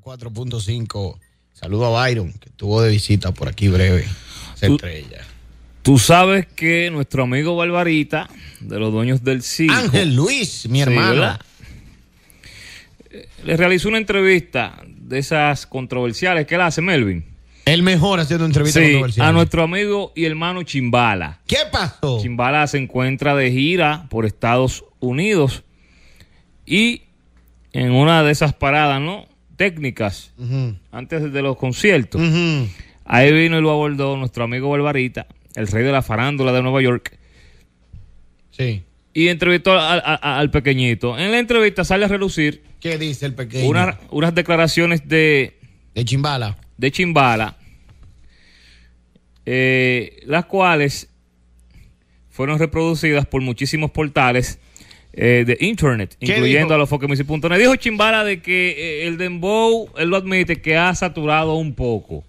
4.5. Saludo a Byron, que estuvo de visita por aquí breve. Tú sabes que nuestro amigo Barbarita, de los dueños del circo. Ángel Luis, mi hermana eh, Le realizó una entrevista de esas controversiales que le hace, Melvin. El mejor haciendo entrevistas A nuestro amigo y hermano Chimbala. ¿Qué pasó? Chimbala se encuentra de gira por Estados Unidos. Y en una de esas paradas, ¿no? técnicas antes de los conciertos. Ahí vino y lo abordó nuestro amigo Barbarita, el rey de la farándula de Nueva York. Sí. Y entrevistó al, pequeñito. En la entrevista sale a relucir. ¿Qué dice el unas declaraciones de. De Chimbala. De Chimbala. Eh, las cuales fueron reproducidas por muchísimos portales eh, de Internet, incluyendo a los punto Dijo Chimbala de que eh, el Dembow, él lo admite, que ha saturado un poco.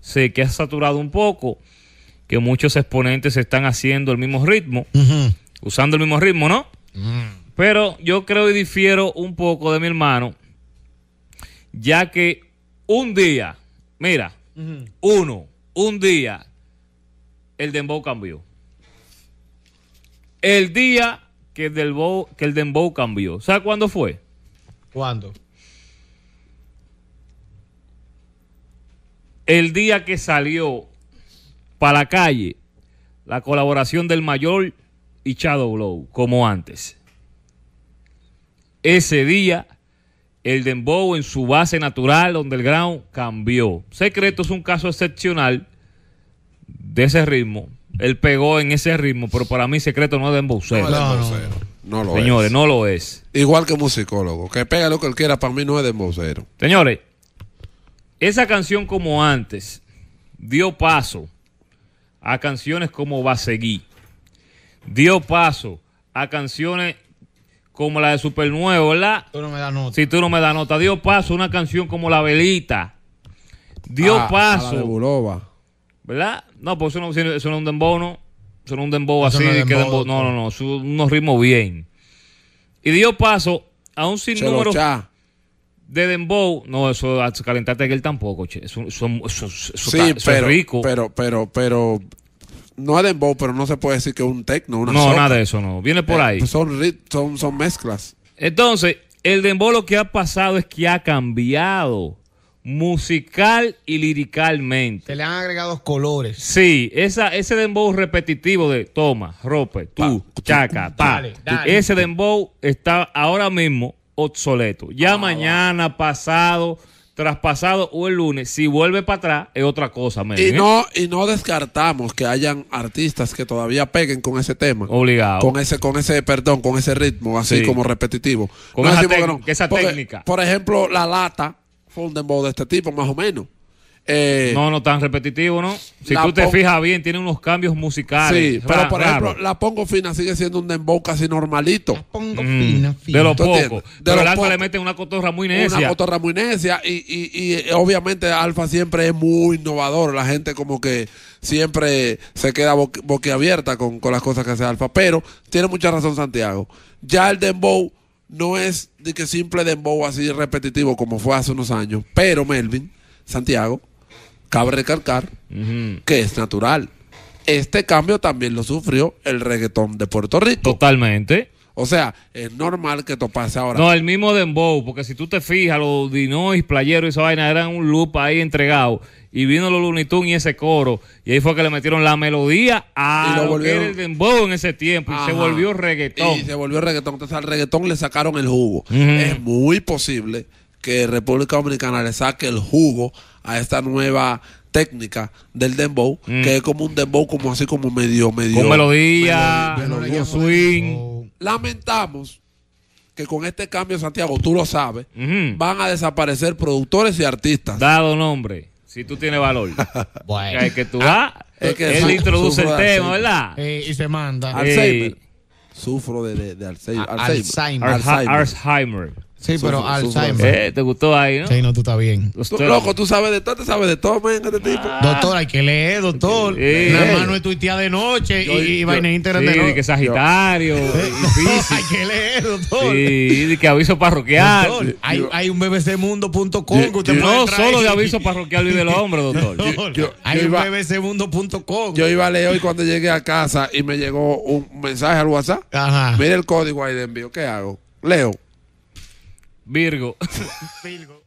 Sí, que ha saturado un poco, que muchos exponentes están haciendo el mismo ritmo, usando el mismo ritmo, ¿no? Mm. Pero yo creo y difiero un poco de mi hermano, ya que un día, mira, uno, un día, el Dembow cambió. El día que el, Dembow cambió. ¿sabe cuándo fue? ¿Cuándo? El día que salió para la calle la colaboración del Mayor y Shadow Blow, como antes. Ese día, el Dembow en su base natural, donde el ground cambió. Secreto es un caso excepcional de ese ritmo él pegó en ese ritmo, pero para mí secreto no es de embocero. No, no, no, lo Señores, no lo es. Igual que musicólogo, que pega lo que él quiera, para mí no es de embocero. Señores, esa canción como antes dio paso a canciones como Va seguir. Dio paso a canciones como la de Supernuevo, ¿verdad? Si tú no me das nota. Dio paso a una canción como La Velita. Dio ah, paso. ¿Verdad? No, pues eso no, eso no es un dembow, ¿no? Eso no es un dembow así. No, no, no, no. Son unos ritmos bien. Y dio paso a un sinnúmero de dembow. No, eso a ah, calentarte que él tampoco, che. Eso, sí, pero, rico. Pero, pero, pero. No es dembow, pero no se puede decir que es un techno, una No, nada de eso, no. Viene por eh, ahí. Pues son, son, son mezclas. Entonces, el dembow lo que ha pasado es que ha cambiado musical y liricalmente. Se le han agregado colores. Sí, esa, ese dembow repetitivo de toma, rope, tú, chaca, Ese dembow está ahora mismo obsoleto. Ya ah, mañana, pasado, traspasado o el lunes, si vuelve para atrás, es otra cosa. y, ¿eh? no, y no descartamos que hayan artistas que todavía peguen con ese tema. Obligado. Con ese, con ese perdón, con ese ritmo, así como repetitivo. Con esa, técnica. Por ejemplo, La Lata fue un dembow de este tipo, más o menos. Eh, no, no tan repetitivo, ¿no? Si tú te fijas bien, tiene unos cambios musicales. Sí, pero por ejemplo, la pongo fina sigue siendo un dembow casi normalito. La pongo mm, fina, De lo poco. De pero le mete una cotorra muy necia. Una cotorra muy necia. Y, y, y eh, obviamente Alfa siempre es muy innovador. La gente como que siempre se queda boquiabierta con, con las cosas que hace Alfa. Pero tiene mucha razón Santiago. Ya el dembow no es de que simple dembow así repetitivo como fue hace unos años, pero Melvin, Santiago, cabe recalcar que es natural. Este cambio también lo sufrió el reggaetón de Puerto Rico. Totalmente. O sea, es normal que esto pase ahora. No, el mismo Dembow, porque si tú te fijas, los Dinois, Playero y esa vaina eran un loop ahí entregado. Y vino los Looney Tunes y ese coro. Y ahí fue que le metieron la melodía a lo, el Dembow en ese tiempo. Y se volvió reggaetón. Y se volvió reggaetón. Entonces al reggaetón le sacaron el jugo. Es muy posible que República Dominicana le saque el jugo a esta nueva técnica del dembow, mm. que es como un dembow como así como medio medio con melodía, melodía swing. Lamentamos que con este cambio, Santiago, tú lo sabes, van a desaparecer productores y artistas. Dado nombre, si tú tienes valor. bueno. Que, que tú ah, él introduce el tema, ¿verdad? Eh, y se manda. Alzheimer. Eh, sufro de, Alzheimer. Alzheimer. Alzheimer. Sí, pero Alzheimer. Eh, ¿Te gustó ahí, no? Sí, no, tú estás bien. loco, tú sabes de todo, te sabes de todo, men, este tipo. Ah. Doctor, hay que leer, doctor. Sí. La mano es tuiteada de noche y, vaina íntegra sí, de que Sagitario, difícil. hay que leer, doctor. Sí, de que aviso parroquial. hay, un bbcmundo.com que usted No, solo de aviso parroquial vive el hombre, doctor. doctor hay un bbcmundo.com. Yo iba a leer hoy cuando llegué a casa y me llegó un mensaje al WhatsApp. Ajá. Mira el código ahí de envío, ¿qué hago? Leo. Virgo. Virgo.